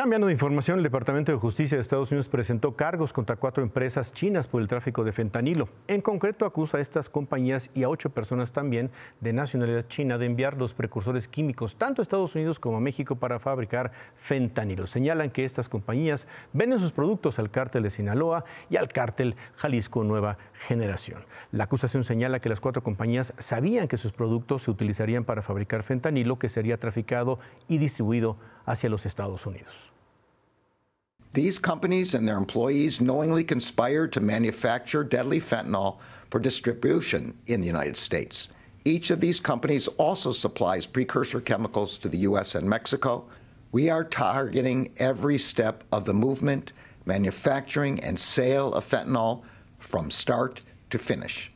Cambiando de información, el Departamento de Justicia de Estados Unidos presentó cargos contra cuatro empresas chinas por el tráfico de fentanilo. En concreto, acusa a estas compañías y a ocho personas también de nacionalidad china de enviar los precursores químicos tanto a Estados Unidos como a México para fabricar fentanilo. Señalan que estas compañías venden sus productos al cártel de Sinaloa y al cártel Jalisco Nueva Generación. La acusación señala que las cuatro compañías sabían que sus productos se utilizarían para fabricar fentanilo que sería traficado y distribuido hacia los Estados Unidos. These companies and their employees knowingly conspired to manufacture deadly fentanyl for distribution in the United States. Each of these companies also supplies precursor chemicals to the U.S. and Mexico. We are targeting every step of the movement, manufacturing, and sale of fentanyl from start to finish.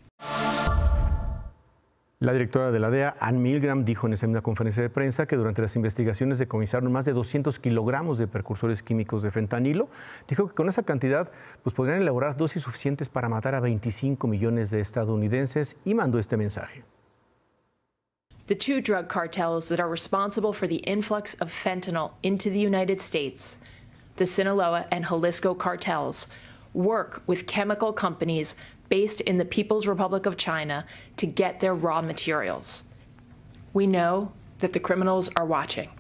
La directora de la DEA, Ann Milgram, dijo en esa misma conferencia de prensa que durante las investigaciones decomisaron más de 200 kilogramos de precursores químicos de fentanilo. Dijo que con esa cantidad pues, podrían elaborar dosis suficientes para matar a 25 millones de estadounidenses y mandó este mensaje. The two drug cartels that are responsible for the influx of fentanyl into the United States, the Sinaloa and Jalisco cartels, work with chemical companies based in the People's Republic of China to get their raw materials. We know that the criminals are watching.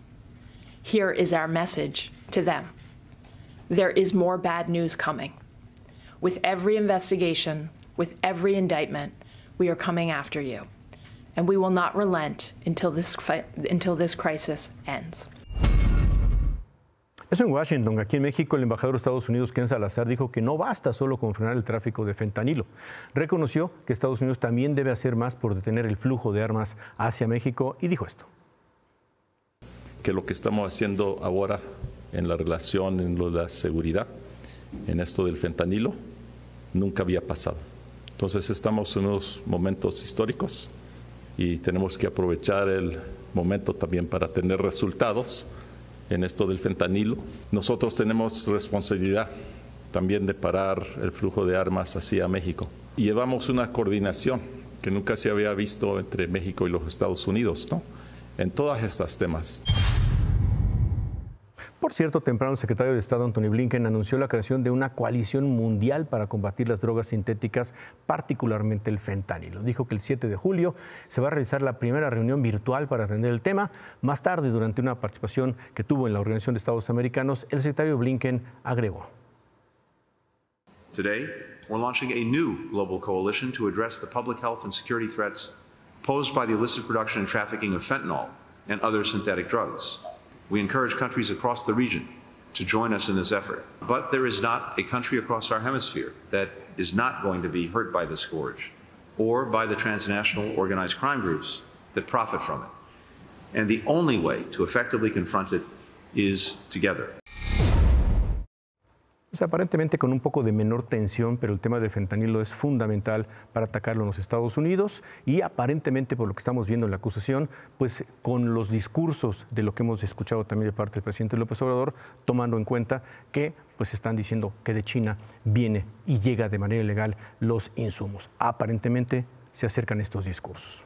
Here is our message to them. There is more bad news coming. With every investigation, with every indictment, we are coming after you. And we will not relent until this, until this crisis ends. en Washington. Aquí en México, el embajador de Estados Unidos, Ken Salazar, dijo que no basta solo con frenar el tráfico de fentanilo. Reconoció que Estados Unidos también debe hacer más por detener el flujo de armas hacia México y dijo esto. Que lo que estamos haciendo ahora en la relación, en lo de la seguridad, en esto del fentanilo, nunca había pasado. Entonces estamos en unos momentos históricos y tenemos que aprovechar el momento también para tener resultados en esto del fentanilo. Nosotros tenemos responsabilidad también de parar el flujo de armas hacia México. Y llevamos una coordinación que nunca se había visto entre México y los Estados Unidos, ¿no? En todas estas temas. Por cierto, temprano el secretario de Estado Antony Blinken anunció la creación de una coalición mundial para combatir las drogas sintéticas, particularmente el fentanilo. Dijo que el 7 de julio se va a realizar la primera reunión virtual para atender el tema. Más tarde, durante una participación que tuvo en la Organización de Estados Americanos, el secretario Blinken agregó. Today, we're launching a new global coalition to address the public health and security threats posed by the illicit production and trafficking of fentanyl and other synthetic drugs. We encourage countries across the region to join us in this effort. But there is not a country across our hemisphere that is not going to be hurt by the scourge or by the transnational organized crime groups that profit from it. And the only way to effectively confront it is together. aparentemente con un poco de menor tensión, pero el tema de fentanilo es fundamental para atacarlo en los Estados Unidos y aparentemente por lo que estamos viendo en la acusación, pues con los discursos de lo que hemos escuchado también de parte del presidente López Obrador, tomando en cuenta que pues están diciendo que de China viene y llega de manera ilegal los insumos. Aparentemente se acercan estos discursos.